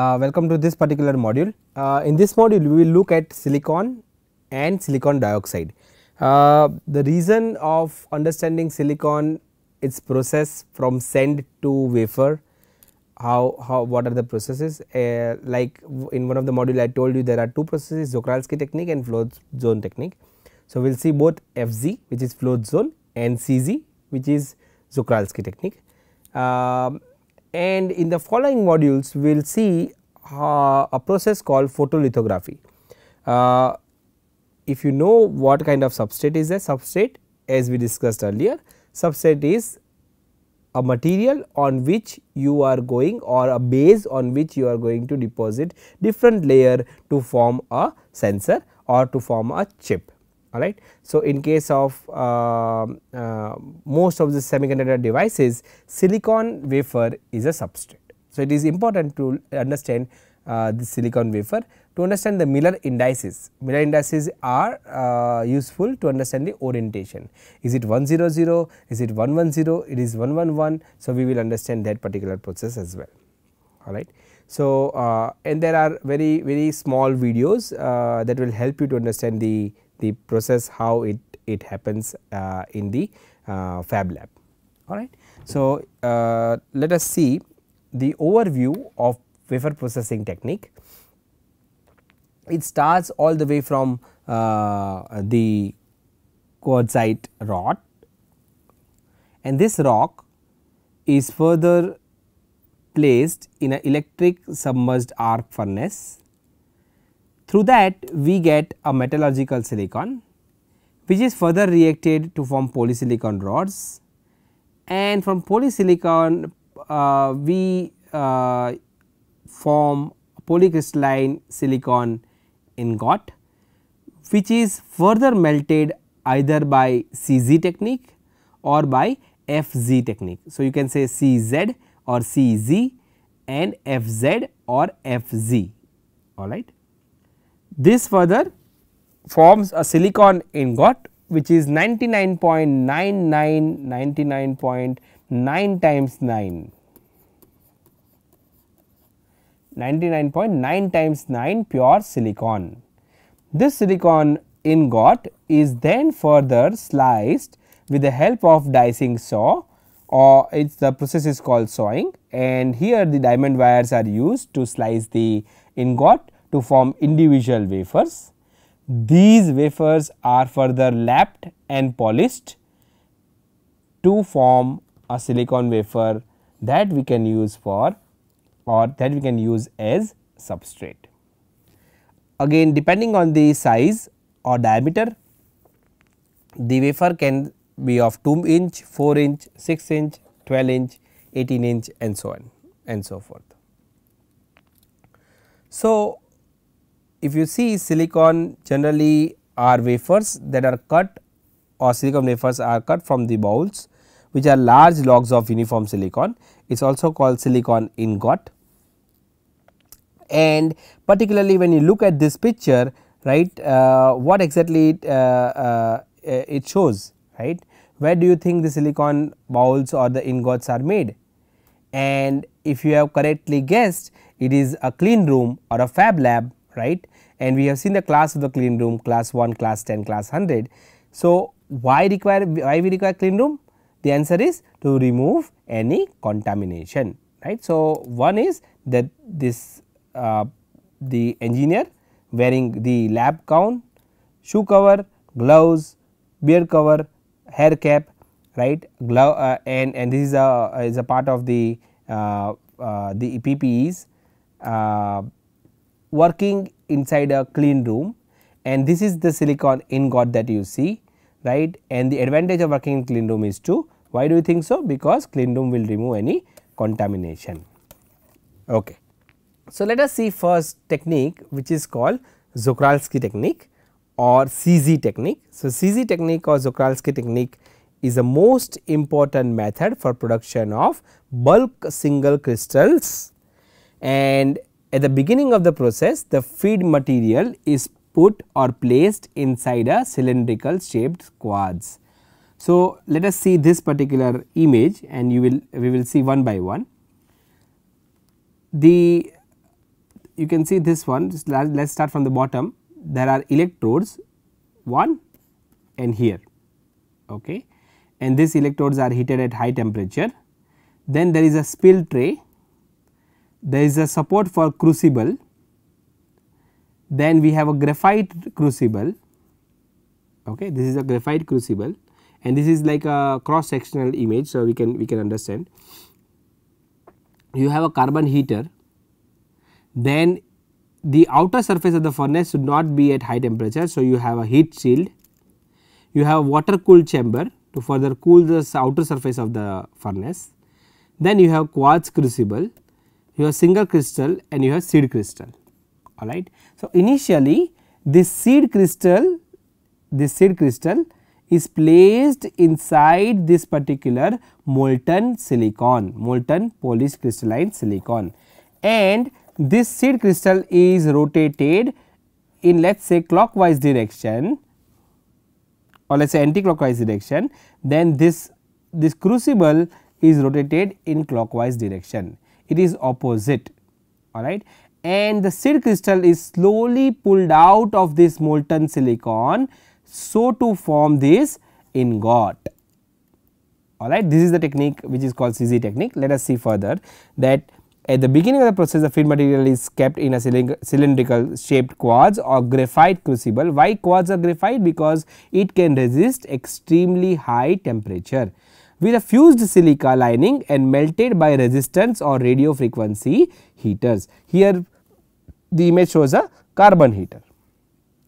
Uh, welcome to this particular module. Uh, in this module, we will look at silicon and silicon dioxide. Uh, the reason of understanding silicon, its process from sand to wafer, how, how what are the processes uh, like in one of the module I told you there are two processes Zokralski technique and flow zone technique. So, we will see both FZ which is flow zone and CZ which is Zokralski technique. Um, and in the following modules we will see uh, a process called photolithography. Uh, if you know what kind of substrate is a substrate as we discussed earlier, substrate is a material on which you are going or a base on which you are going to deposit different layer to form a sensor or to form a chip alright. So, in case of uh, uh, most of the semiconductor devices silicon wafer is a substrate. So, it is important to understand uh, the silicon wafer to understand the Miller indices. Miller indices are uh, useful to understand the orientation. Is it 100, is it 110, it is 111. So, we will understand that particular process as well alright. So, uh, and there are very very small videos uh, that will help you to understand the the process how it, it happens uh, in the uh, fab lab alright. So, uh, let us see the overview of wafer processing technique. It starts all the way from the quartzite rod and this rock is further placed in an electric submerged arc furnace through that we get a metallurgical silicon which is further reacted to form polysilicon rods and from polysilicon uh, we uh, form polycrystalline silicon ingot which is further melted either by CZ technique or by FZ technique. So, you can say CZ or CZ and FZ or FZ all right. This further forms a silicon ingot which is ninety nine point nine nine ninety nine point nine times 9 99.9 times 9 pure silicon. This silicon ingot is then further sliced with the help of dicing saw or it's the process is called sawing and here the diamond wires are used to slice the ingot to form individual wafers. These wafers are further lapped and polished to form a silicon wafer that we can use for or that we can use as substrate. Again depending on the size or diameter, the wafer can be of 2 inch, 4 inch, 6 inch, 12 inch, 18 inch and so on and so forth. So, if you see silicon generally are wafers that are cut or silicon wafers are cut from the bowls which are large logs of uniform silicon. It is also called silicon ingot and particularly when you look at this picture right uh, what exactly it, uh, uh, it shows right where do you think the silicon bowls or the ingots are made and if you have correctly guessed it is a clean room or a fab lab right and we have seen the class of the clean room class 1 class 10 class 100 so why require why we require clean room the answer is to remove any contamination right so one is that this uh, the engineer wearing the lab gown shoe cover gloves beard cover hair cap right glove uh, and and this is a is a part of the uh, uh the PPEs uh, working inside a clean room and this is the silicon ingot that you see right and the advantage of working in clean room is to why do you think so because clean room will remove any contamination okay so let us see first technique which is called Zokralski technique or CZ technique so CZ technique or Zokralski technique is the most important method for production of bulk single crystals and at the beginning of the process, the feed material is put or placed inside a cylindrical shaped quads. So, let us see this particular image and you will we will see one by one. The you can see this one let us start from the bottom there are electrodes one and here okay and these electrodes are heated at high temperature. Then there is a spill tray there is a support for crucible, then we have a graphite crucible, okay. this is a graphite crucible and this is like a cross sectional image. So, we can we can understand you have a carbon heater then the outer surface of the furnace should not be at high temperature. So, you have a heat shield, you have a water cooled chamber to further cool the outer surface of the furnace, then you have quartz crucible you have single crystal and you have seed crystal alright. So, initially this seed crystal this seed crystal is placed inside this particular molten silicon molten polished crystalline silicon and this seed crystal is rotated in let us say clockwise direction or let us say anticlockwise direction then this this crucible is rotated in clockwise direction it is opposite all right and the seed crystal is slowly pulled out of this molten silicon so to form this ingot all right this is the technique which is called CZ technique let us see further that at the beginning of the process the feed material is kept in a cylindrical shaped quartz or graphite crucible why quartz or graphite because it can resist extremely high temperature with a fused silica lining and melted by resistance or radio frequency heaters. Here the image shows a carbon heater.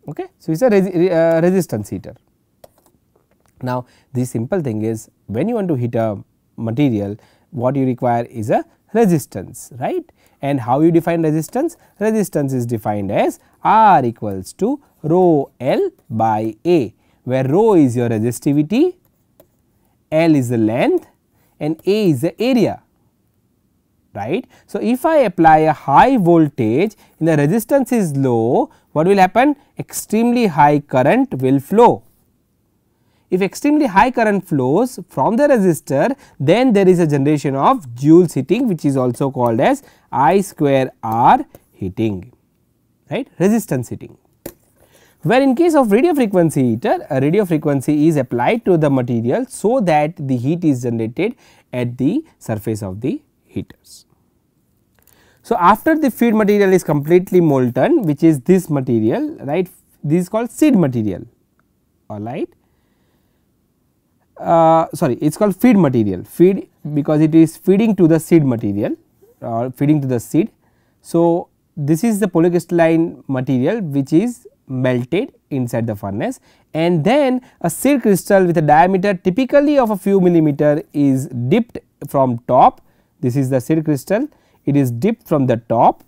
Okay. So, it is a resi uh, resistance heater. Now, the simple thing is when you want to heat a material what you require is a resistance right and how you define resistance? Resistance is defined as R equals to rho L by A where rho is your resistivity L is the length and A is the area right. So, if I apply a high voltage and the resistance is low what will happen extremely high current will flow. If extremely high current flows from the resistor then there is a generation of Joule's heating which is also called as I square R heating right resistance heating. Where in case of radio frequency heater, a radio frequency is applied to the material so that the heat is generated at the surface of the heaters. So, after the feed material is completely molten which is this material right this is called seed material alright. Uh, sorry it is called feed material feed because it is feeding to the seed material or uh, feeding to the seed. So, this is the polycrystalline material which is melted inside the furnace and then a seed crystal with a diameter typically of a few millimeter is dipped from top. This is the seed crystal, it is dipped from the top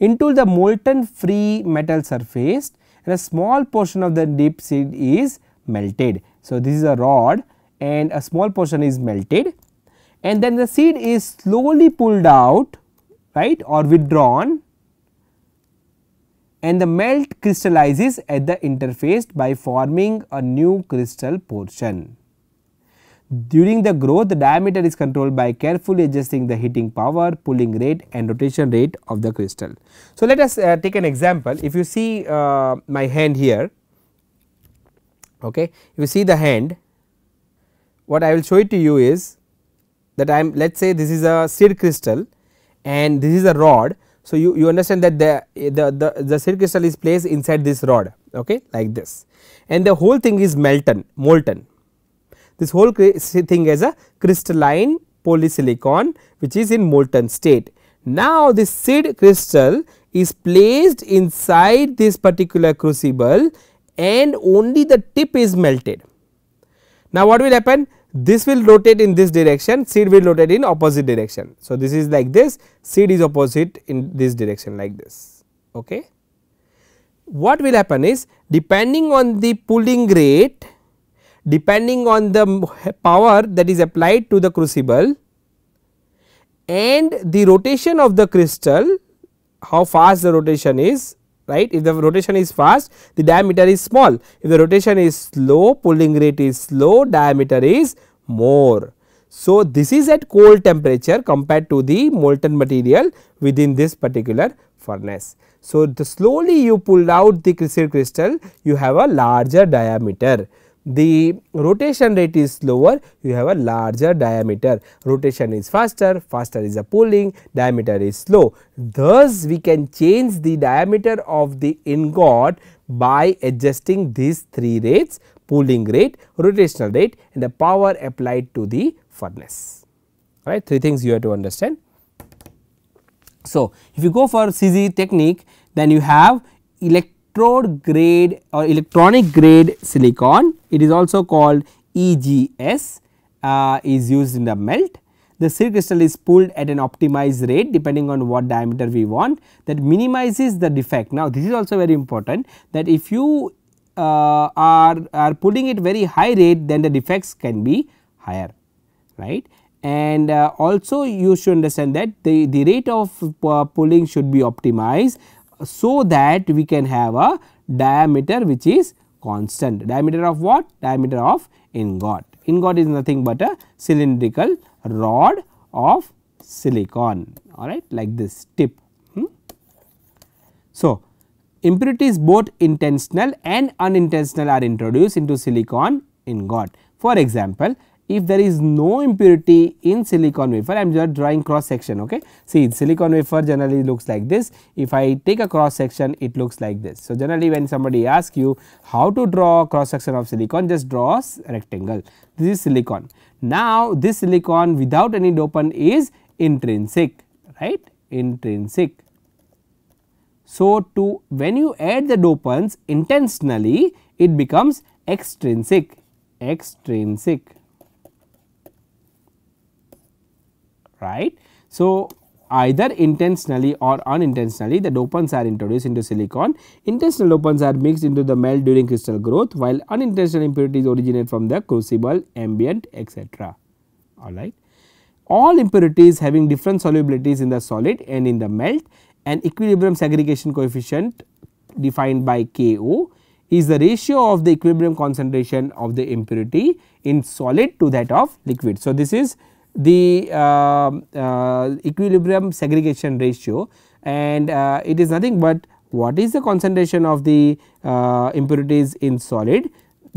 into the molten free metal surface and a small portion of the dip seed is melted. So, this is a rod and a small portion is melted and then the seed is slowly pulled out right or withdrawn and the melt crystallizes at the interface by forming a new crystal portion. During the growth, the diameter is controlled by carefully adjusting the heating power, pulling rate and rotation rate of the crystal. So, let us uh, take an example. If you see uh, my hand here, okay, if you see the hand, what I will show it to you is that I am let us say this is a seed crystal and this is a rod. So, you, you understand that the, the, the, the silk crystal is placed inside this rod okay, like this and the whole thing is melton, molten. This whole thing is a crystalline polysilicon which is in molten state. Now, this seed crystal is placed inside this particular crucible and only the tip is melted. Now, what will happen? this will rotate in this direction seed will rotate in opposite direction. So, this is like this seed is opposite in this direction like this. Okay. What will happen is depending on the pulling rate depending on the power that is applied to the crucible and the rotation of the crystal how fast the rotation is right if the rotation is fast the diameter is small if the rotation is slow pulling rate is slow diameter is more. So, this is at cold temperature compared to the molten material within this particular furnace. So, the slowly you pull out the crystal crystal you have a larger diameter the rotation rate is slower you have a larger diameter rotation is faster faster is a pulling diameter is slow thus we can change the diameter of the ingot by adjusting these three rates pulling rate rotational rate and the power applied to the furnace right three things you have to understand so if you go for CZ technique then you have elect electrode grade or electronic grade silicon. It is also called EGS uh, is used in the melt. The crystal is pulled at an optimized rate depending on what diameter we want that minimizes the defect. Now, this is also very important that if you uh, are, are pulling it very high rate then the defects can be higher right and uh, also you should understand that the, the rate of uh, pulling should be optimized so that we can have a diameter which is constant. Diameter of what? Diameter of ingot. Ingot is nothing but a cylindrical rod of silicon all right like this tip. Hmm? So, impurities both intentional and unintentional are introduced into silicon ingot. For example, if there is no impurity in silicon wafer, I am just drawing cross section. Okay. See silicon wafer generally looks like this, if I take a cross section it looks like this. So, generally when somebody asks you how to draw cross section of silicon just draw a rectangle, this is silicon. Now, this silicon without any dopant is intrinsic right intrinsic. So, to when you add the dopants intentionally it becomes extrinsic extrinsic right. So, either intentionally or unintentionally the dopants are introduced into silicon. Intentional dopants are mixed into the melt during crystal growth while unintentional impurities originate from the crucible, ambient etc. Alright. All impurities having different solubilities in the solid and in the melt and equilibrium segregation coefficient defined by KO is the ratio of the equilibrium concentration of the impurity in solid to that of liquid. So, this is the um, uh, equilibrium segregation ratio and uh, it is nothing but what is the concentration of the uh, impurities in solid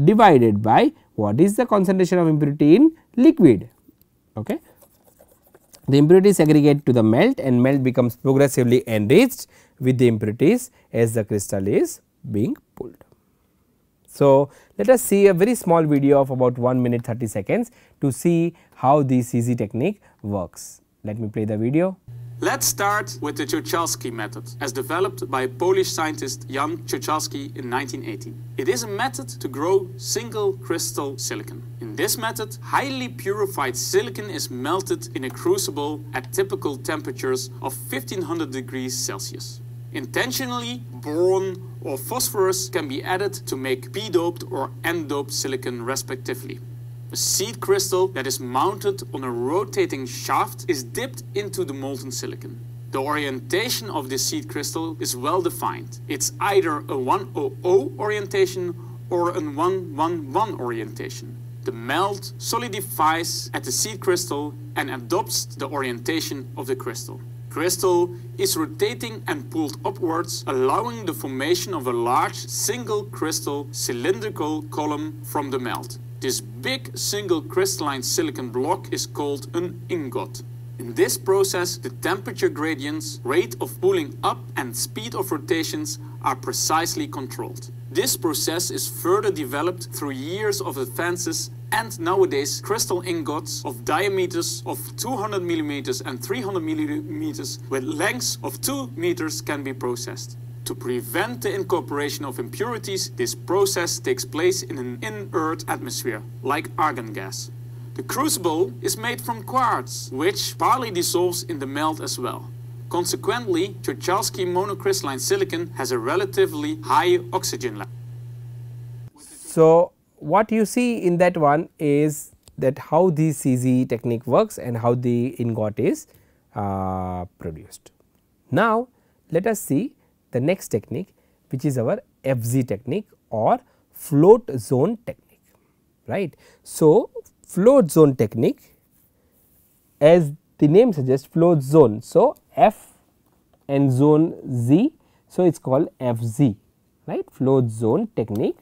divided by what is the concentration of impurity in liquid. Okay. The impurities aggregate to the melt and melt becomes progressively enriched with the impurities as the crystal is being pulled. So, let us see a very small video of about 1 minute 30 seconds to see how the CZ technique works. Let me play the video. Let's start with the Chuchalski method, as developed by Polish scientist Jan Chuchalski in 1918. It is a method to grow single crystal silicon. In this method, highly purified silicon is melted in a crucible at typical temperatures of 1500 degrees Celsius. Intentionally, boron or phosphorus can be added to make p-doped or n-doped silicon respectively. A seed crystal that is mounted on a rotating shaft is dipped into the molten silicon. The orientation of this seed crystal is well defined. It's either a 100 orientation or an 111 orientation. The melt solidifies at the seed crystal and adopts the orientation of the crystal crystal is rotating and pulled upwards, allowing the formation of a large single crystal cylindrical column from the melt. This big single crystalline silicon block is called an ingot. In this process, the temperature gradients, rate of pulling up and speed of rotations are precisely controlled. This process is further developed through years of advances and nowadays crystal ingots of diameters of 200 millimeters and 300 millimeters with lengths of 2 meters can be processed. To prevent the incorporation of impurities, this process takes place in an inert atmosphere, like argon gas. The crucible is made from quartz, which partly dissolves in the melt as well. Consequently, Chochowski monocrystalline silicon has a relatively high oxygen level. So, what you see in that one is that how the CZ technique works and how the ingot is uh, produced. Now, let us see the next technique which is our FZ technique or float zone technique right. So, float zone technique as the name suggests float zone. So, F and zone Z. So, it is called FZ right float zone technique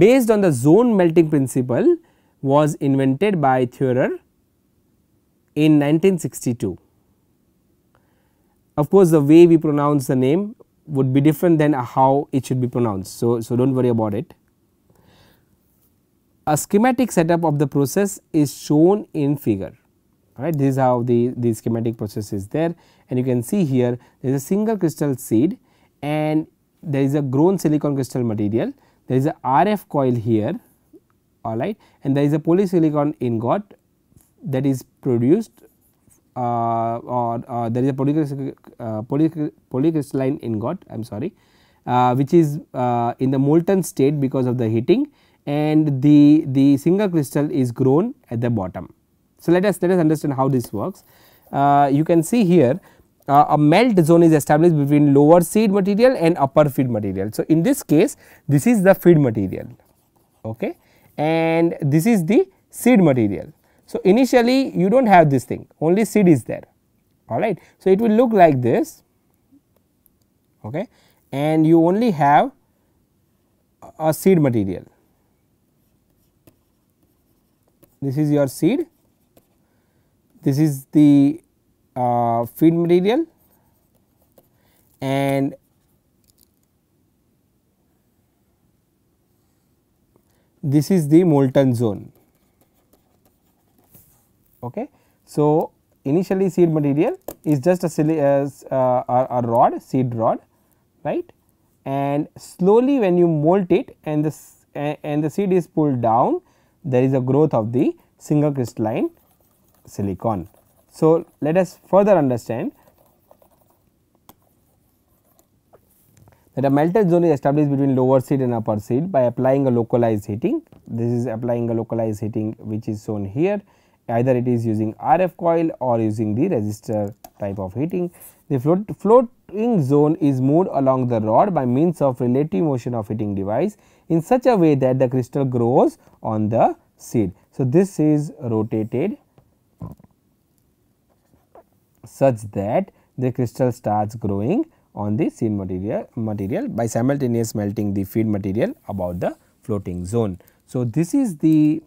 based on the zone melting principle was invented by Thurer in 1962. Of course, the way we pronounce the name would be different than how it should be pronounced. So, so do not worry about it a schematic setup of the process is shown in figure right this is how the the schematic process is there and you can see here there is a single crystal seed and there is a grown silicon crystal material there is a rf coil here alright and there is a polysilicon ingot that is produced uh, or uh, there is a uh, polycrystalline, uh, ingot I am sorry which is uh, in the molten state because of the heating and the, the single crystal is grown at the bottom. So, let us let us understand how this works. Uh, you can see here uh, a melt zone is established between lower seed material and upper feed material. So, in this case this is the feed material okay, and this is the seed material. So, initially you do not have this thing only seed is there alright. So, it will look like this okay, and you only have a seed material this is your seed, this is the uh, feed material and this is the molten zone. Okay. So, initially seed material is just a, silly, uh, uh, a, a rod seed rod right and slowly when you molt it and the and the seed is pulled down there is a growth of the single crystalline silicon. So, let us further understand that a melted zone is established between lower seed and upper seed by applying a localized heating. This is applying a localized heating which is shown here either it is using RF coil or using the resistor type of heating. The float, floating zone is moved along the rod by means of relative motion of heating device in such a way that the crystal grows on the seed. So, this is rotated such that the crystal starts growing on the seed material, material by simultaneous melting the feed material about the floating zone. So, this is the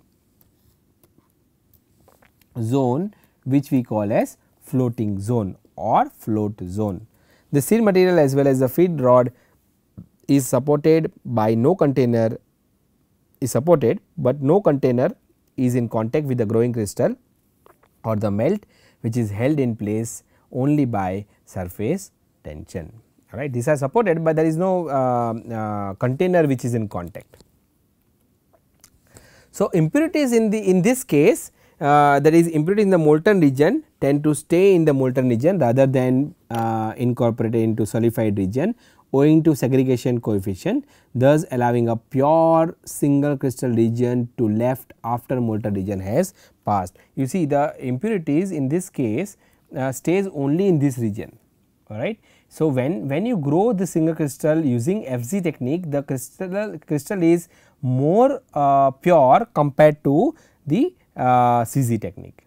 zone which we call as floating zone or float zone. The seed material as well as the feed rod is supported by no container is supported, but no container is in contact with the growing crystal or the melt which is held in place only by surface tension right these are supported but there is no uh, uh, container which is in contact. So, impurities in the in this case uh, that is impurity in the molten region tend to stay in the molten region rather than uh, incorporated into solidified region owing to segregation coefficient thus allowing a pure single crystal region to left after molten region has passed. You see the impurities in this case uh, stays only in this region alright. So, when, when you grow the single crystal using FZ technique the crystal, crystal is more uh, pure compared to the uh, CZ technique.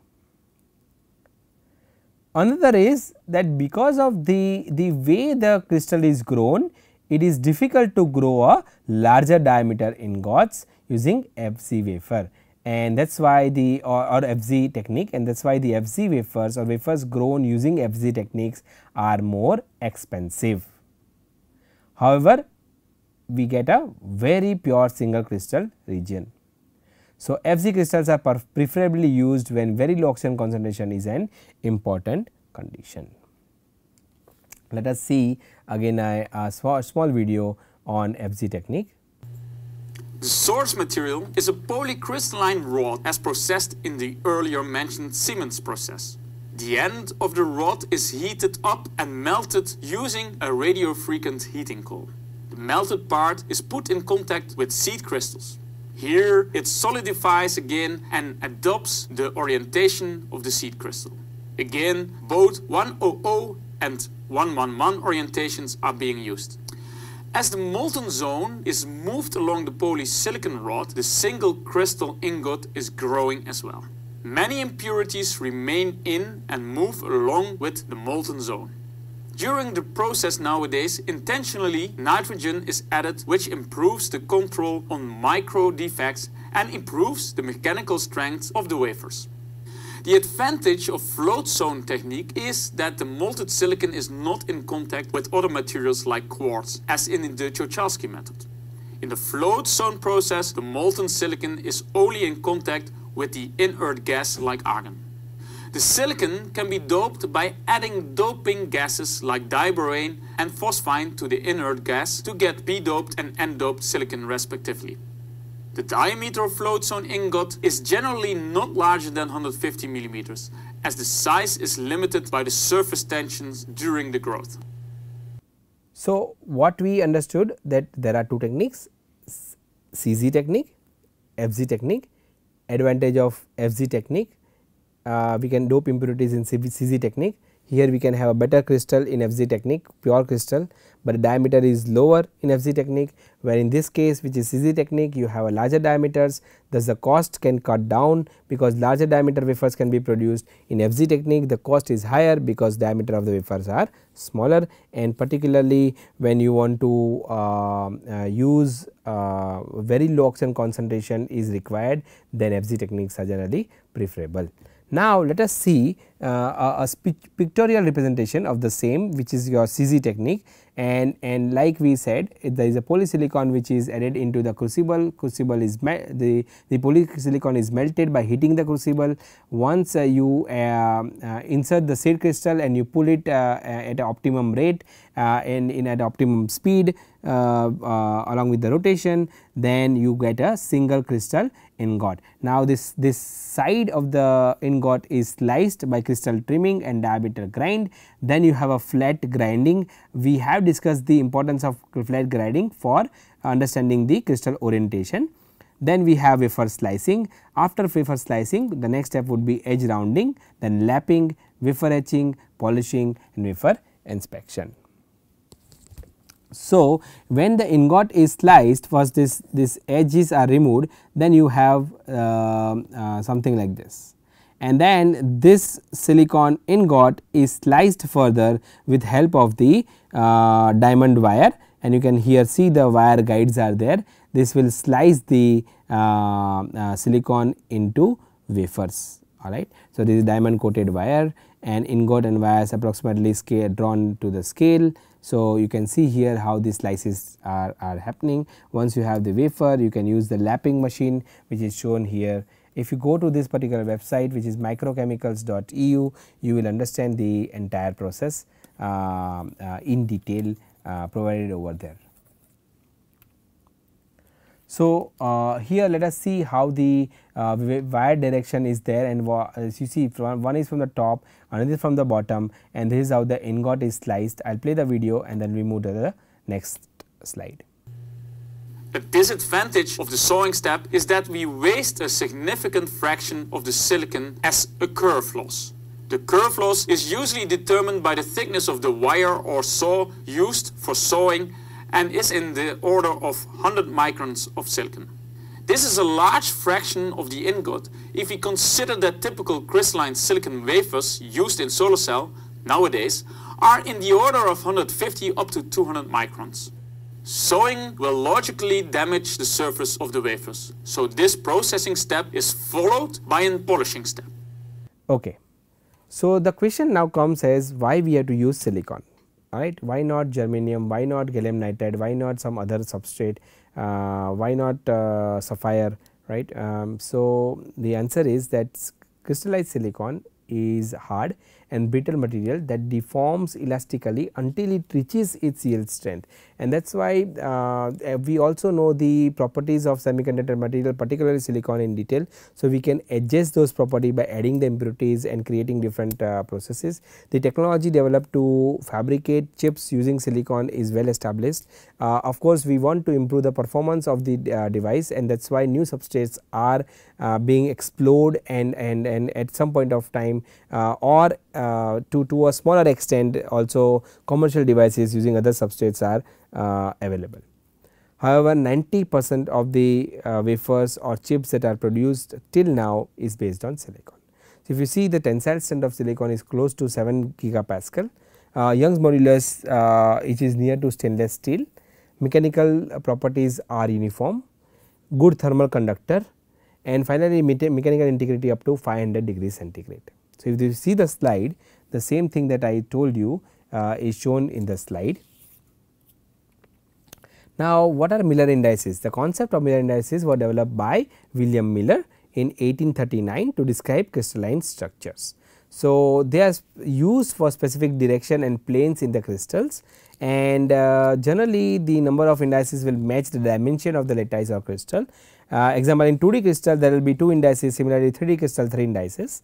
Another is that because of the, the way the crystal is grown, it is difficult to grow a larger diameter ingots using FC wafer and that is why the or, or, FZ technique and that is why the FZ wafers or wafers grown using FZ techniques are more expensive. However, we get a very pure single crystal region. So, Fz crystals are preferably used when very low oxygen concentration is an important condition. Let us see again a, a small video on Fz technique. The source material is a polycrystalline rod as processed in the earlier mentioned Siemens process. The end of the rod is heated up and melted using a radiofrequent heating coil. The melted part is put in contact with seed crystals. Here it solidifies again and adopts the orientation of the seed crystal. Again, both 100 and 111 orientations are being used. As the molten zone is moved along the polysilicon rod, the single crystal ingot is growing as well. Many impurities remain in and move along with the molten zone. During the process nowadays, intentionally nitrogen is added, which improves the control on micro defects and improves the mechanical strength of the wafers. The advantage of float zone technique is that the molten silicon is not in contact with other materials like quartz, as in the Chochowski method. In the float zone process, the molten silicon is only in contact with the inert gas like argon. The silicon can be doped by adding doping gases like diborane and phosphine to the inert gas to get p-doped and n-doped silicon respectively. The diameter of zone ingot is generally not larger than 150 mm, as the size is limited by the surface tensions during the growth. So, what we understood that there are two techniques CZ technique, FZ technique, advantage of FZ technique uh, we can dope impurities in CZ technique. Here we can have a better crystal in FZ technique, pure crystal, but the diameter is lower in FZ technique, where in this case which is CZ technique you have a larger diameters, thus the cost can cut down because larger diameter wafers can be produced. In FZ technique the cost is higher because diameter of the wafers are smaller and particularly when you want to uh, uh, use uh, very low oxygen concentration is required then FZ techniques are generally preferable. Now, let us see uh, a, a pictorial representation of the same which is your CZ technique and, and like we said there is a polysilicon which is added into the crucible, crucible is the, the polysilicon is melted by heating the crucible. Once uh, you uh, uh insert the seed crystal and you pull it uh, at optimum rate uh, and in at optimum speed uh, uh, along with the rotation then you get a single crystal ingot. Now this, this side of the ingot is sliced by crystal trimming and diameter grind then you have a flat grinding. We have discussed the importance of flat grinding for understanding the crystal orientation. Then we have wafer slicing. After wafer slicing the next step would be edge rounding then lapping, wafer etching, polishing and wafer inspection. So, when the ingot is sliced first this, this edges are removed then you have uh, uh, something like this and then this silicon ingot is sliced further with help of the uh, diamond wire and you can here see the wire guides are there this will slice the uh, uh, silicon into wafers alright. So, this is diamond coated wire and ingot and wires approximately scale drawn to the scale so, you can see here how these slices are, are happening. Once you have the wafer, you can use the lapping machine which is shown here. If you go to this particular website which is microchemicals.eu, you will understand the entire process uh, uh, in detail uh, provided over there. So, uh, here let us see how the uh, wire direction is there and as you see one is from the top, another is from the bottom and this is how the ingot is sliced. I will play the video and then we move to the next slide. The disadvantage of the sawing step is that we waste a significant fraction of the silicon as a curve loss. The curve loss is usually determined by the thickness of the wire or saw used for sawing and is in the order of 100 microns of silicon. This is a large fraction of the ingot if we consider that typical crystalline silicon wafers used in solar cell nowadays are in the order of 150 up to 200 microns. Sawing will logically damage the surface of the wafers, so this processing step is followed by a polishing step. Okay, so the question now comes as why we have to use silicon right why not germanium why not gallium nitride why not some other substrate uh, why not uh, sapphire right um, so the answer is that crystallized silicon is hard and brittle material that deforms elastically until it reaches its yield strength and that is why uh, eh, we also know the properties of semiconductor material particularly silicon in detail. So, we can adjust those property by adding the impurities and creating different uh, processes. The technology developed to fabricate chips using silicon is well established. Uh, of course, we want to improve the performance of the uh, device and that is why new substrates are uh, being explored and, and, and at some point of time uh, or to, to a smaller extent also commercial devices using other substrates are uh, available. However, 90 percent of the uh, wafers or chips that are produced till now is based on silicon. So, if you see the tensile strength of silicon is close to 7 gigapascal, uh, Young's modulus uh, it is near to stainless steel, mechanical properties are uniform, good thermal conductor and finally, mechanical integrity up to 500 degree centigrade. So, if you see the slide the same thing that I told you uh, is shown in the slide now, what are Miller indices? The concept of Miller indices were developed by William Miller in 1839 to describe crystalline structures. So, they are used for specific direction and planes in the crystals and uh, generally the number of indices will match the dimension of the lattice or crystal. Uh, example in 2D crystal there will be 2 indices similarly 3D crystal 3 indices.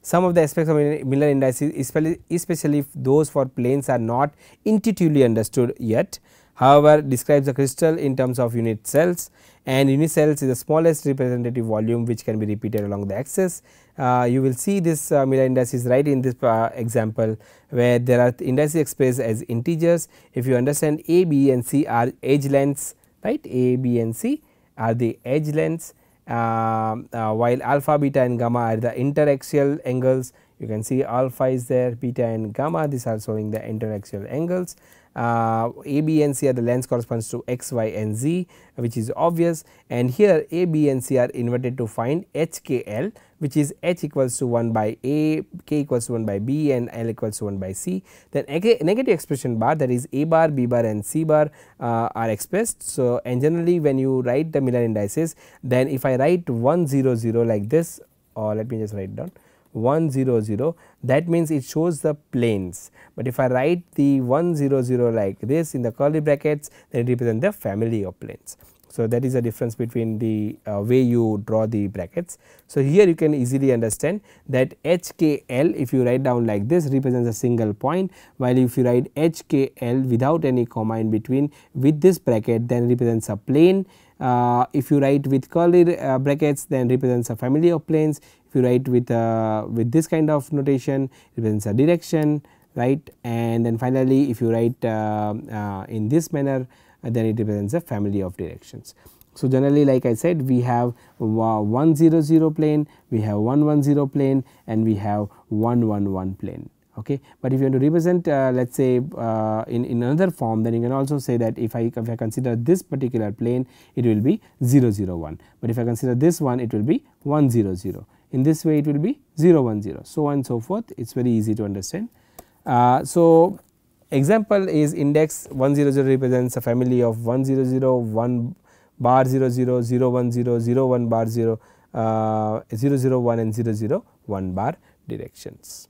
Some of the aspects of Miller indices especially, especially if those for planes are not intuitively understood yet however describes the crystal in terms of unit cells and unit cells is the smallest representative volume which can be repeated along the axis. Uh, you will see this uh, Miller indices right in this uh, example where there are indices expressed as integers. If you understand A, B and C are edge lengths right A, B and C are the edge lengths um, uh, while alpha, beta and gamma are the interaxial angles. You can see alpha is there, beta and gamma these are showing the interaxial angles uh, A, B and C are the lens corresponds to X, Y and Z which is obvious and here A, B and C are inverted to find H, K, L which is H equals to 1 by A, K equals to 1 by B and L equals to 1 by C. Then negative expression bar that is A bar, B bar and C bar uh, are expressed. So, and generally when you write the Miller indices then if I write 1 0 0 like this or let me just write down 100 that means it shows the planes. But if I write the 100 like this in the curly brackets then it represents the family of planes. So, that is the difference between the uh, way you draw the brackets. So, here you can easily understand that HKL if you write down like this represents a single point while if you write HKL without any comma in between with this bracket then represents a plane. Uh, if you write with curly uh, brackets then represents a family of planes if you write with uh, with this kind of notation it represents a direction right and then finally if you write uh, uh, in this manner uh, then it represents a family of directions. So, generally like I said we have 100 plane, we have 110 plane and we have 111 plane okay. But if you want to represent uh, let us say uh, in, in another form then you can also say that if I, if I consider this particular plane it will be 001, but if I consider this one it will be 100 in this way it will be 0 1 0 so on and so forth it is very easy to understand. Uh, so example is index 100 represents a family of 0 1 bar 00 0 01 bar 0 uh, 001 and 001 bar directions.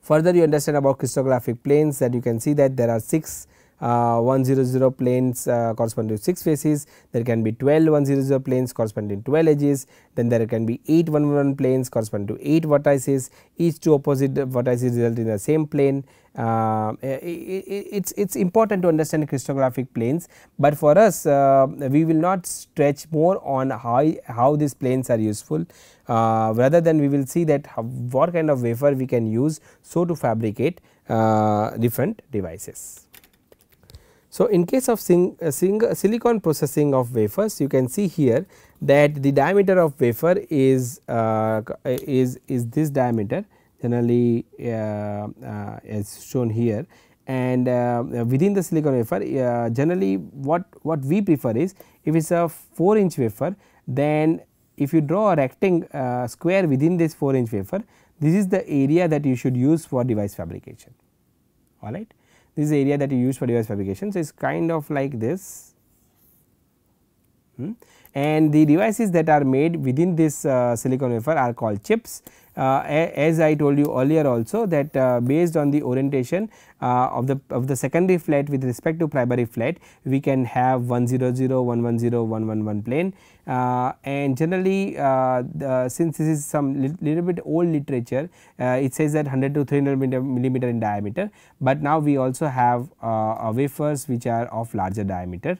Further you understand about crystallographic planes that you can see that there are 6 uh, 100 planes uh, corresponding to 6 faces, there can be 12 100 planes corresponding to 12 edges, then there can be 8 111 planes corresponding to 8 vertices, each two opposite vertices result in the same plane. Uh, it, it's it's important to understand crystallographic planes, but for us uh, we will not stretch more on how how these planes are useful. Uh, rather than we will see that how, what kind of wafer we can use so to fabricate different devices. So, in case of sing, uh, sing, uh, silicon processing of wafers you can see here that the diameter of wafer is uh, uh is is this diameter generally uh, as shown here and within the silicon wafer generally what what we prefer is if it is a 4 inch wafer then if you draw a rectangle square within this 4 inch wafer this is the area that you should use for device fabrication alright this is the area that you use for device fabrication. So, it is kind of like this hmm. and the devices that are made within this uh, silicon wafer are called chips. Uh, as I told you earlier also that uh, based on the orientation uh, of the of the secondary flat with respect to primary flat we can have 100, 110, 111 plane uh, and generally uh, the, since this is some li little bit old literature uh, it says that 100 to 300 millimeter in diameter, but now we also have wafers which are of larger diameter.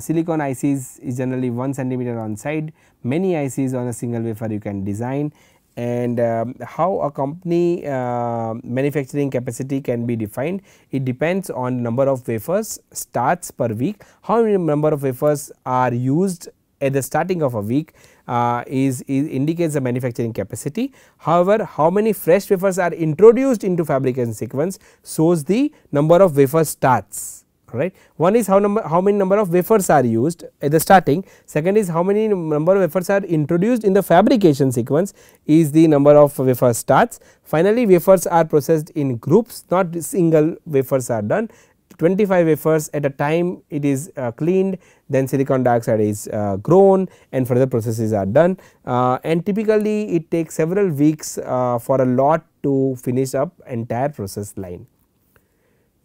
silicon ICs is generally 1 centimeter on side, many ICs on a single wafer you can design and um, how a company uh, manufacturing capacity can be defined it depends on number of wafers starts per week how many number of wafers are used at the starting of a week uh, is, is, indicates the manufacturing capacity however how many fresh wafers are introduced into fabrication sequence shows the number of wafer starts right. One is how number how many number of wafers are used at the starting, second is how many number of wafers are introduced in the fabrication sequence is the number of wafer starts. Finally, wafers are processed in groups not single wafers are done 25 wafers at a time it is uh, cleaned then silicon dioxide is uh, grown and further processes are done uh, and typically it takes several weeks uh, for a lot to finish up entire process line.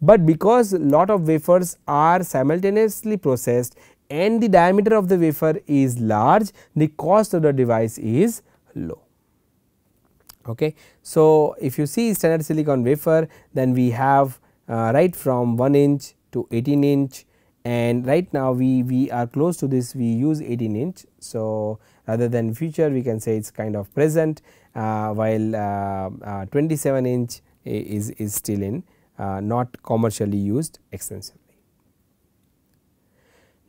But because lot of wafers are simultaneously processed and the diameter of the wafer is large, the cost of the device is low. Okay. So, if you see standard silicon wafer then we have uh, right from 1 inch to 18 inch and right now we, we are close to this we use 18 inch. So, rather than future we can say it is kind of present uh, while uh, uh 27 inch is, is still in uh, not commercially used extensively.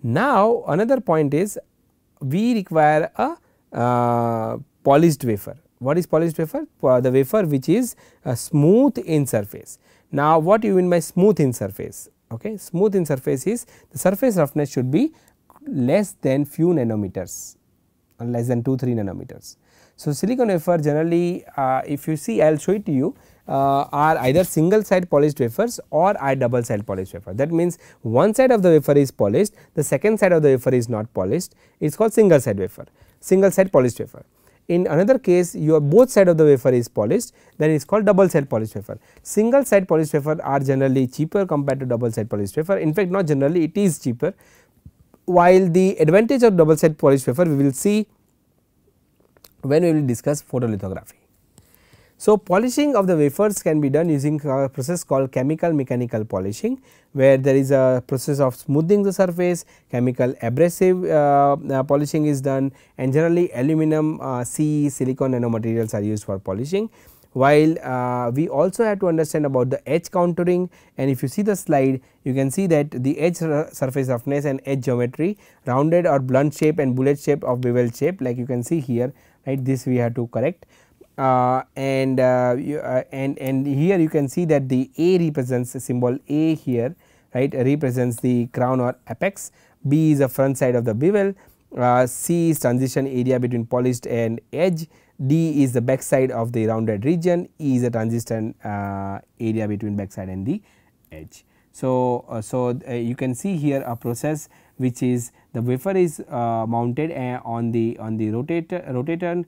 Now another point is we require a uh, polished wafer. What is polished wafer? Uh, the wafer which is uh, smooth in surface. Now what you mean by smooth in surface? Okay, smooth in surface is the surface roughness should be less than few nanometers less than 2 3 nanometers. So, silicon wafer generally uh, if you see I will show it to you uh, are either single side polished wafers or are double side polished wafer. That means, one side of the wafer is polished, the second side of the wafer is not polished, it is called single side wafer, single side polished wafer. In another case, your both side of the wafer is polished, then it is called double side polished wafer. Single side polished wafer are generally cheaper compared to double side polished wafer. In fact, not generally, it is cheaper. While the advantage of double side polished wafer, we will see when we will discuss photolithography. So, polishing of the wafers can be done using a process called chemical mechanical polishing where there is a process of smoothing the surface, chemical abrasive uh, uh, polishing is done and generally aluminum, uh, CE, silicon nanomaterials are used for polishing. While uh, we also have to understand about the edge contouring and if you see the slide you can see that the edge surface roughness and edge geometry rounded or blunt shape and bullet shape of bevel shape like you can see here right this we have to correct uh, and uh, you, uh, and and here you can see that the A represents the symbol A here right represents the crown or apex B is the front side of the bevel uh, C is transition area between polished and edge, D is the back side of the rounded region, E is the transition uh, area between back side and the edge. So, uh, so you can see here a process which is the wafer is mounted on the on the rotator rotator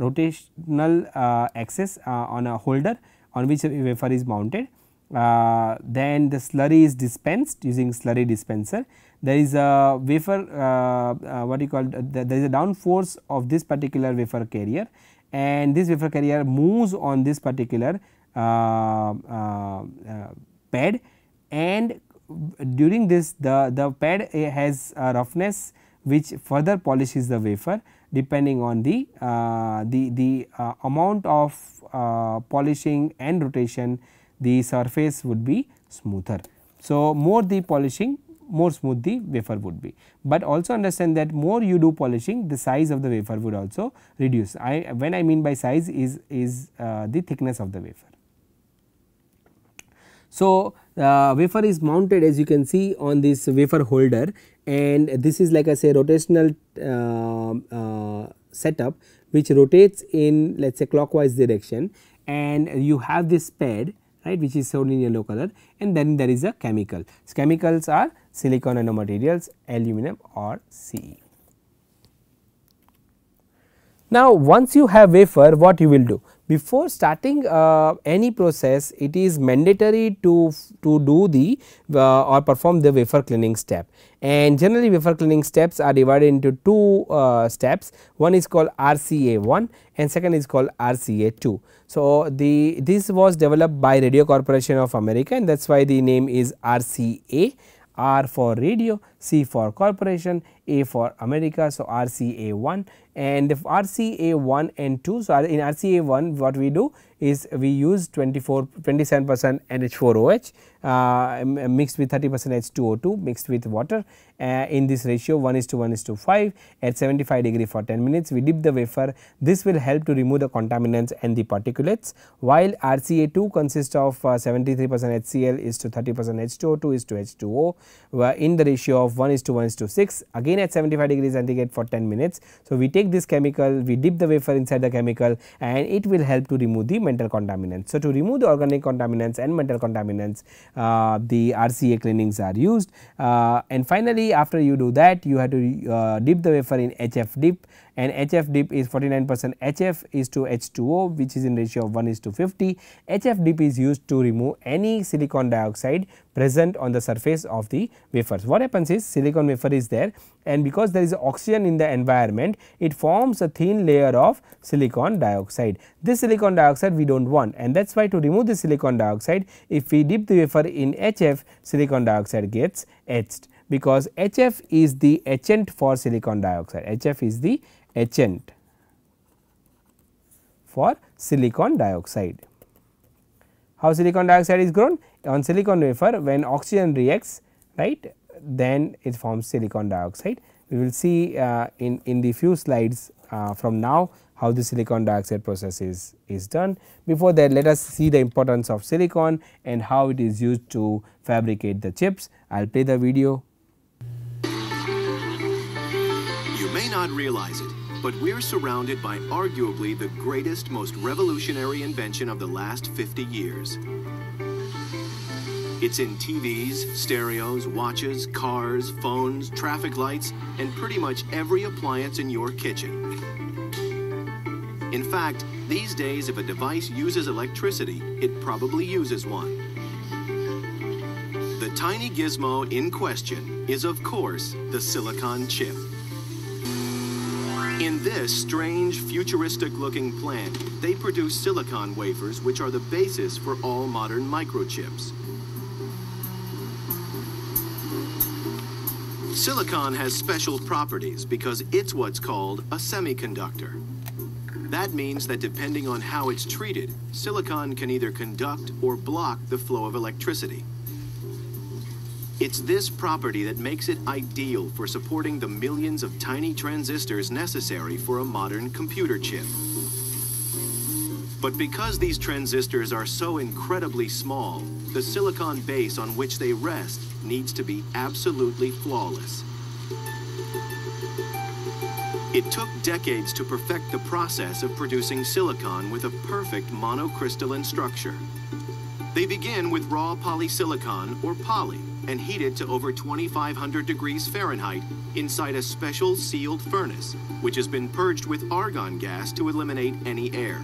rotational uh, axis uh, on a holder on which wafer is mounted. Uh, then the slurry is dispensed using slurry dispenser. There is a wafer uh, uh, what you call there is a down force of this particular wafer carrier and this wafer carrier moves on this particular uh, pad and during this the, the pad has a roughness which further polishes the wafer depending on the, uh, the, the uh, amount of uh, polishing and rotation the surface would be smoother. So, more the polishing more smooth the wafer would be. But also understand that more you do polishing the size of the wafer would also reduce. I when I mean by size is, is uh, the thickness of the wafer. So, uh, wafer is mounted as you can see on this wafer holder and this is like I say rotational uh, uh, setup which rotates in let us say clockwise direction and you have this pad right which is shown in yellow color and then there is a chemical. So, chemicals are silicon nanomaterials, aluminum or CE. Now, once you have wafer, what you will do? Before starting uh, any process, it is mandatory to, to do the uh, or perform the wafer cleaning step. And generally wafer cleaning steps are divided into two uh, steps. One is called RCA1 and second is called RCA2. So, the this was developed by Radio Corporation of America and that is why the name is RCA, R for radio C for corporation, A for America, so RCA1 and if RCA1 and 2, so in RCA1 what we do is we use 24, 27 percent NH4OH uh, mixed with 30 percent H2O2 mixed with water uh, in this ratio 1 is to 1 is to 5 at 75 degree for 10 minutes we dip the wafer this will help to remove the contaminants and the particulates while RCA2 consists of uh, 73 percent HCl is to 30 percent H2O2 is to H2O in the ratio of of 1 is to 1 is to 6 again at 75 degrees centigrade for 10 minutes. So, we take this chemical, we dip the wafer inside the chemical and it will help to remove the metal contaminants. So, to remove the organic contaminants and metal contaminants uh, the RCA cleanings are used uh, and finally, after you do that you have to uh, dip the wafer in HF dip and HF dip is 49 percent HF is to H2O which is in ratio of 1 is to 50. HF dip is used to remove any silicon dioxide present on the surface of the wafers. What happens is silicon wafer is there and because there is oxygen in the environment it forms a thin layer of silicon dioxide. This silicon dioxide we do not want and that is why to remove the silicon dioxide if we dip the wafer in HF silicon dioxide gets etched because HF is the etchant for silicon dioxide HF is the etchant for silicon dioxide. How silicon dioxide is grown? On silicon wafer when oxygen reacts right then it forms silicon dioxide. We will see uh, in, in the few slides uh, from now how the silicon dioxide process is, is done. Before that let us see the importance of silicon and how it is used to fabricate the chips. I will play the video. You may not realize it but we're surrounded by arguably the greatest, most revolutionary invention of the last 50 years. It's in TVs, stereos, watches, cars, phones, traffic lights, and pretty much every appliance in your kitchen. In fact, these days, if a device uses electricity, it probably uses one. The tiny gizmo in question is, of course, the silicon chip. In this strange, futuristic-looking plant, they produce silicon wafers, which are the basis for all modern microchips. Silicon has special properties because it's what's called a semiconductor. That means that depending on how it's treated, silicon can either conduct or block the flow of electricity. It's this property that makes it ideal for supporting the millions of tiny transistors necessary for a modern computer chip. But because these transistors are so incredibly small, the silicon base on which they rest needs to be absolutely flawless. It took decades to perfect the process of producing silicon with a perfect monocrystalline structure. They begin with raw polysilicon, or poly, and heated to over 2,500 degrees Fahrenheit inside a special sealed furnace, which has been purged with argon gas to eliminate any air.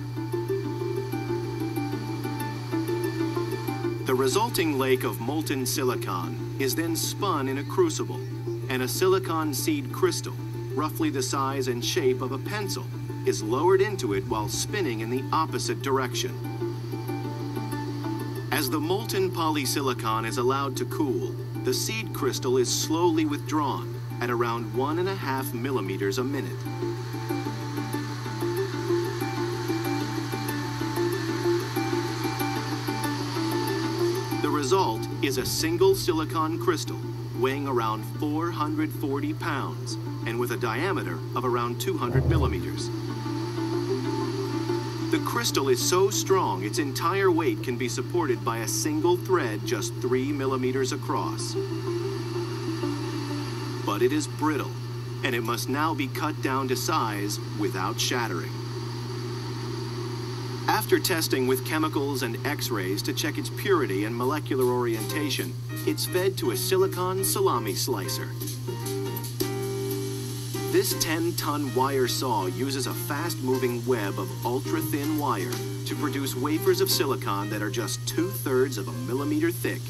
The resulting lake of molten silicon is then spun in a crucible, and a silicon seed crystal, roughly the size and shape of a pencil, is lowered into it while spinning in the opposite direction. As the molten polysilicon is allowed to cool, the seed crystal is slowly withdrawn at around one and a half millimeters a minute. The result is a single silicon crystal weighing around 440 pounds and with a diameter of around 200 millimeters crystal is so strong, its entire weight can be supported by a single thread just three millimeters across. But it is brittle, and it must now be cut down to size without shattering. After testing with chemicals and x-rays to check its purity and molecular orientation, it's fed to a silicon salami slicer. This 10-ton wire saw uses a fast-moving web of ultra-thin wire to produce wafers of silicon that are just two-thirds of a millimeter thick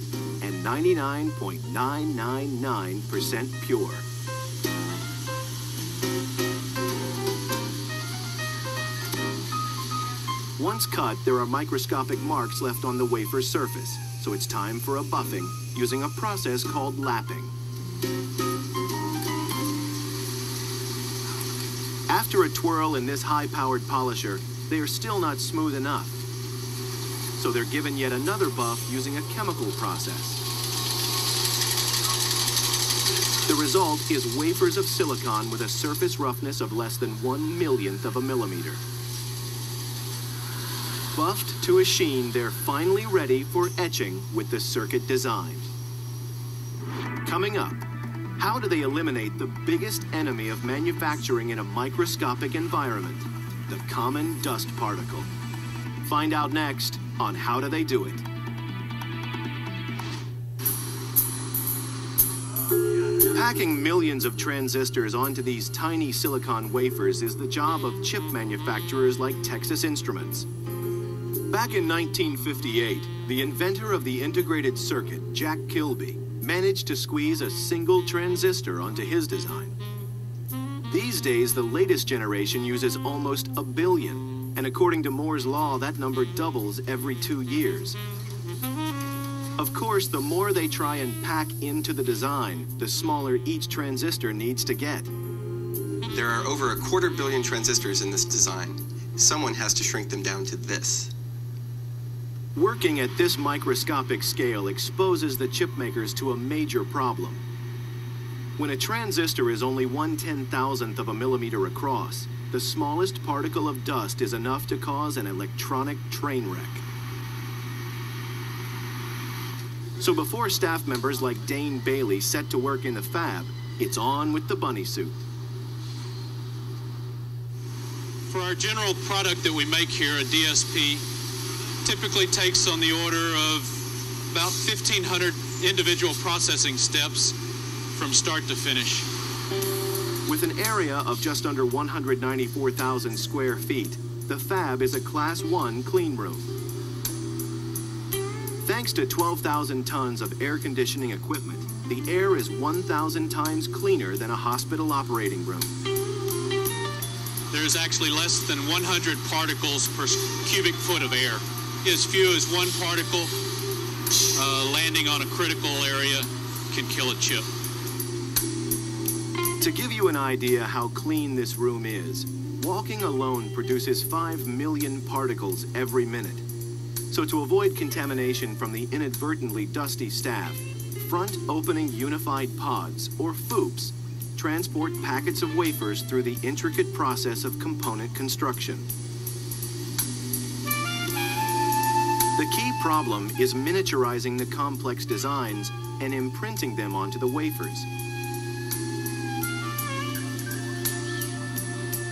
and 99.999% pure. Once cut, there are microscopic marks left on the wafer's surface, so it's time for a buffing using a process called lapping. After a twirl in this high-powered polisher, they are still not smooth enough. So they're given yet another buff using a chemical process. The result is wafers of silicon with a surface roughness of less than one millionth of a millimeter. Buffed to a sheen, they're finally ready for etching with the circuit design. Coming up, how do they eliminate the biggest enemy of manufacturing in a microscopic environment? The common dust particle. Find out next on How Do They Do It? Packing millions of transistors onto these tiny silicon wafers is the job of chip manufacturers like Texas Instruments. Back in 1958, the inventor of the integrated circuit, Jack Kilby, managed to squeeze a single transistor onto his design. These days, the latest generation uses almost a billion, and according to Moore's law, that number doubles every two years. Of course, the more they try and pack into the design, the smaller each transistor needs to get. There are over a quarter billion transistors in this design. Someone has to shrink them down to this. Working at this microscopic scale exposes the chipmakers to a major problem. When a transistor is only one ten-thousandth of a millimeter across, the smallest particle of dust is enough to cause an electronic train wreck. So before staff members like Dane Bailey set to work in the fab, it's on with the bunny suit. For our general product that we make here, a DSP, typically takes on the order of about 1,500 individual processing steps from start to finish. With an area of just under 194,000 square feet, the fab is a Class 1 clean room. Thanks to 12,000 tons of air conditioning equipment, the air is 1,000 times cleaner than a hospital operating room. There's actually less than 100 particles per cubic foot of air as few as one particle uh, landing on a critical area can kill a chip. To give you an idea how clean this room is, walking alone produces 5 million particles every minute. So to avoid contamination from the inadvertently dusty staff, front opening unified pods, or FOOPs, transport packets of wafers through the intricate process of component construction. The key problem is miniaturizing the complex designs and imprinting them onto the wafers.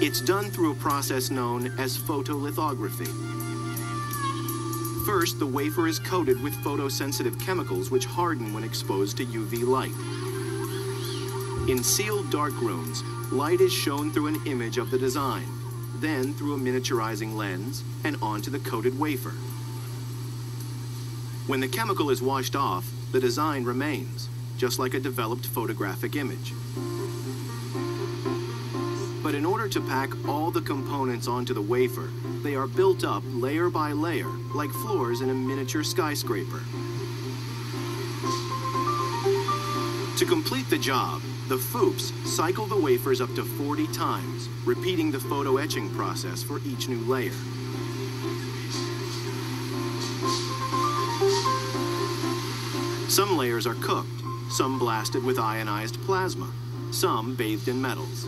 It's done through a process known as photolithography. First, the wafer is coated with photosensitive chemicals which harden when exposed to UV light. In sealed dark rooms, light is shown through an image of the design, then through a miniaturizing lens and onto the coated wafer. When the chemical is washed off, the design remains, just like a developed photographic image. But in order to pack all the components onto the wafer, they are built up layer by layer, like floors in a miniature skyscraper. To complete the job, the FOOPs cycle the wafers up to 40 times, repeating the photo etching process for each new layer. Some layers are cooked, some blasted with ionized plasma, some bathed in metals.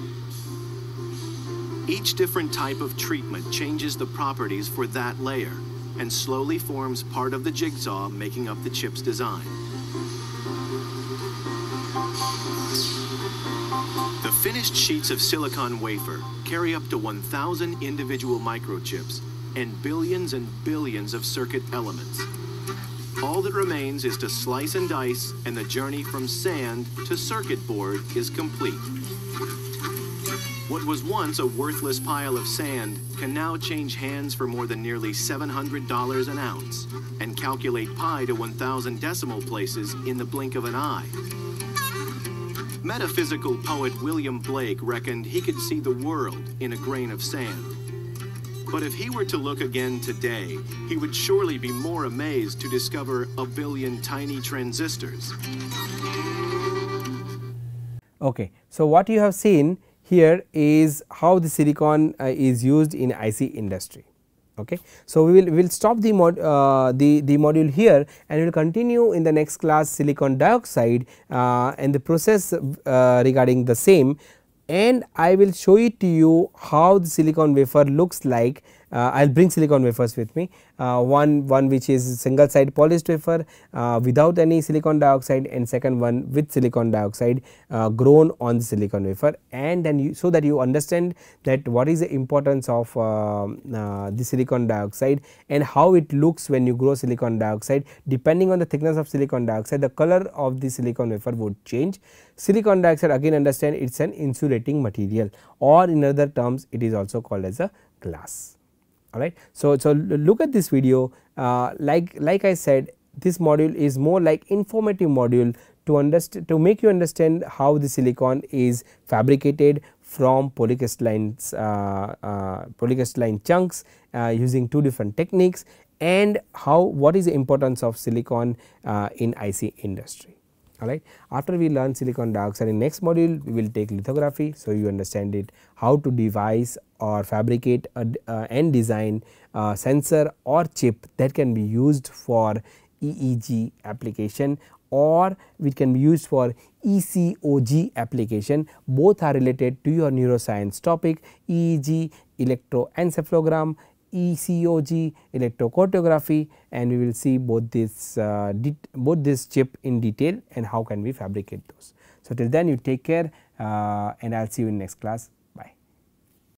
Each different type of treatment changes the properties for that layer and slowly forms part of the jigsaw making up the chip's design. The finished sheets of silicon wafer carry up to 1,000 individual microchips and billions and billions of circuit elements. All that remains is to slice and dice, and the journey from sand to circuit board is complete. What was once a worthless pile of sand can now change hands for more than nearly $700 an ounce and calculate pi to 1,000 decimal places in the blink of an eye. Metaphysical poet William Blake reckoned he could see the world in a grain of sand. But if he were to look again today, he would surely be more amazed to discover a billion tiny transistors. Okay, so what you have seen here is how the silicon uh, is used in IC industry. Okay. So, we will we'll stop the, mod, uh, the, the module here and we will continue in the next class silicon dioxide uh, and the process uh, regarding the same and I will show it to you how the silicon wafer looks like I uh, will bring silicon wafers with me uh, one, one which is single side polished wafer uh, without any silicon dioxide and second one with silicon dioxide grown on the silicon wafer and then you, so that you understand that what is the importance of the silicon dioxide and how it looks when you grow silicon dioxide depending on the thickness of silicon dioxide the color of the silicon wafer would change. Silicon dioxide again understand it is an insulating material or in other terms it is also called as a glass alright. So, so look at this video uh, like, like I said this module is more like informative module to understand to make you understand how the silicon is fabricated from polycrystalline uh, uh, polycrystalline chunks uh, using two different techniques and how what is the importance of silicon uh, in IC industry alright. After we learn silicon dioxide in next module we will take lithography so you understand it how to devise or fabricate a, uh, and design sensor or chip that can be used for EEG application or which can be used for ECOG application both are related to your neuroscience topic EEG electroencephalogram ECOG electrocardiography and we will see both this uh, both this chip in detail and how can we fabricate those. So, till then you take care uh, and I will see you in next class.